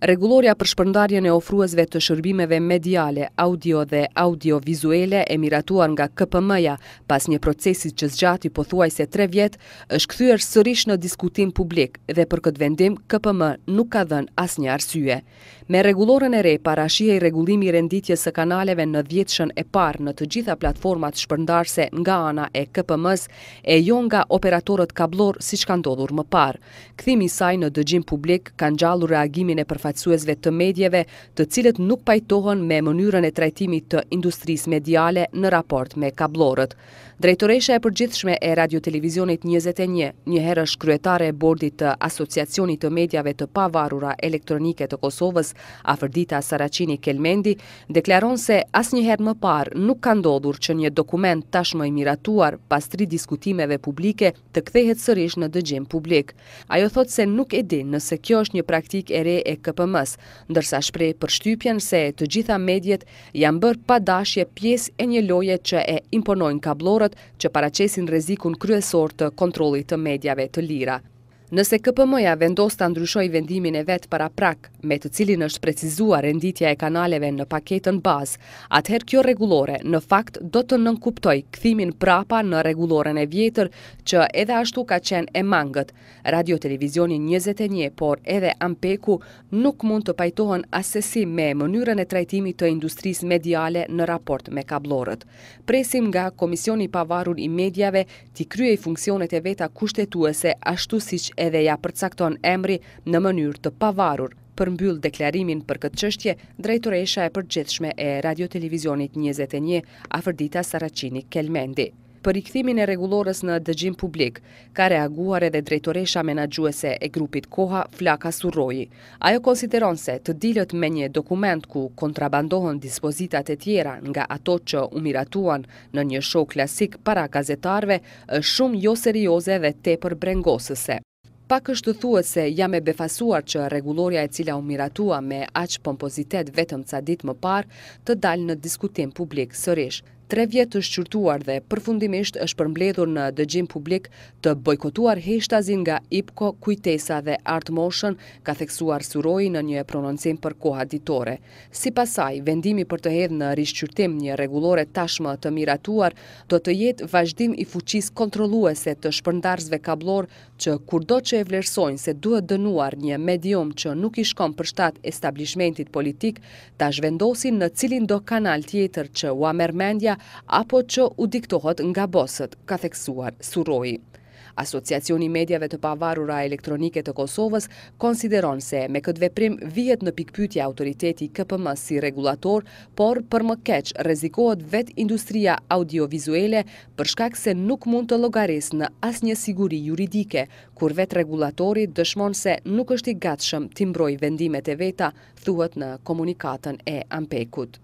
Regulorja për shpërndarjen e ofruazve të shërbimeve mediale, audio dhe audio-vizuele e miratuar nga KPM-ja, pas një procesit që zgjati po thuaj se tre vjetë, është këthyër sërish në diskutim publik dhe për këtë vendim, KPM nuk ka dhenë as një arsye. Me regulorën e re, para shihe i regulimi renditje së kanaleve në vjetëshën e parë në të gjitha platformat shpërndarse nga ana e KPM-s e jo nga operatorët kablor si që kanë dodhur më parë. Këthimi saj në dëgjim publik kanë gjallu reagimin e përfa përfaqësuesve të medjeve, të cilët nuk pajtohen me mënyrën e trajtimit të industrisë mediale në raport me kablorët. Drejtoresha e përgjithshme e Radiotelevizionit 21, njëherë është kryetare e bordit të Asociacionit të Medjave të Pavarura Elektronike të Kosovës, Afërdita Saracini Kelmendi, deklaron se asë njëherë më parë nuk ka ndodhur që një dokument tashmë i miratuar pas tri diskutimeve publike të kthehet sërish në dëgjim publik. Ajo thot se nuk e din nëse kjo është një praktik e re e këpërgjithshme PMs, ndërsa shprej për shtypjen se të gjitha medjet janë bërë pa dashje pies e një loje që e imponojnë kablorët që paracesin rezikun kryesor të kontrolit të medjave të lira. Nëse KPM-ja vendos të ndryshoj vendimin e vetë para prak, me të cilin është precizua renditja e kanaleve në paketën bazë, atëherë kjo regulore në fakt do të nënkuptoj këthimin prapa në regulore e vjetër që edhe ashtu ka qenë e mangët. Radio Televizioni 21, por edhe Ampeku, nuk mund të pajtohen asesi me mënyrën e trajtimi të industrisë mediale në raport me kablorët. Presim nga Komisioni Pavarun i Medjave të kryej funksionet e veta kushtetuese ashtu si që edhe ja përcakton emri në mënyrë të pavarur për mbyll deklarimin për këtë qështje drejtoresha e përgjithshme e radiotelevizionit 21 Afrdita Saracini Kelmendi. Për i këthimin e regulores në dëgjim publik, ka reaguar edhe drejtoresha menagjuese e grupit koha Flaka Surroji. Ajo konsideron se të dilët me një dokument ku kontrabandohen dispozitat e tjera nga ato që umiratuan në një show klasik para gazetarve, shumë jo serioze dhe te për brengosëse. Pak është të thuët se jam e befasuar që regulorja e cila u miratua me aqë pompozitet vetëm ca dit më par të dalë në diskutim publik sërish, tre vjetë të shqyrtuar dhe përfundimisht është përmbledhur në dëgjim publik të bojkotuar heshtazin nga IPCO, Kujtesa dhe Art Motion, ka theksuar suroi në një prononcim për koha ditore. Si pasaj, vendimi për të hedhë në rishqyrtim një regulore tashmë të miratuar, do të jetë vazhdim i fuqis kontroluese të shpërndarzve kablor që kurdo që e vlerësojnë se duhet dënuar një medium që nuk i shkom për shtat establishmentit politik, ta zhvendosin në cilin do kanal tjetër që u amermendja apo që u diktohet nga bosët, ka theksuar suroj. Asociacioni Medjave të Pavarura Elektronike të Kosovës konsideron se me këtë veprim vijet në pikpytja autoriteti KPM si regulator, por për më keq rezikohet vet industria audio-vizuele përshkak se nuk mund të logaris në as një siguri juridike, kur vet regulatori dëshmon se nuk është i gatshëm timbroj vendimet e veta, thuhet në komunikatën e ampekut.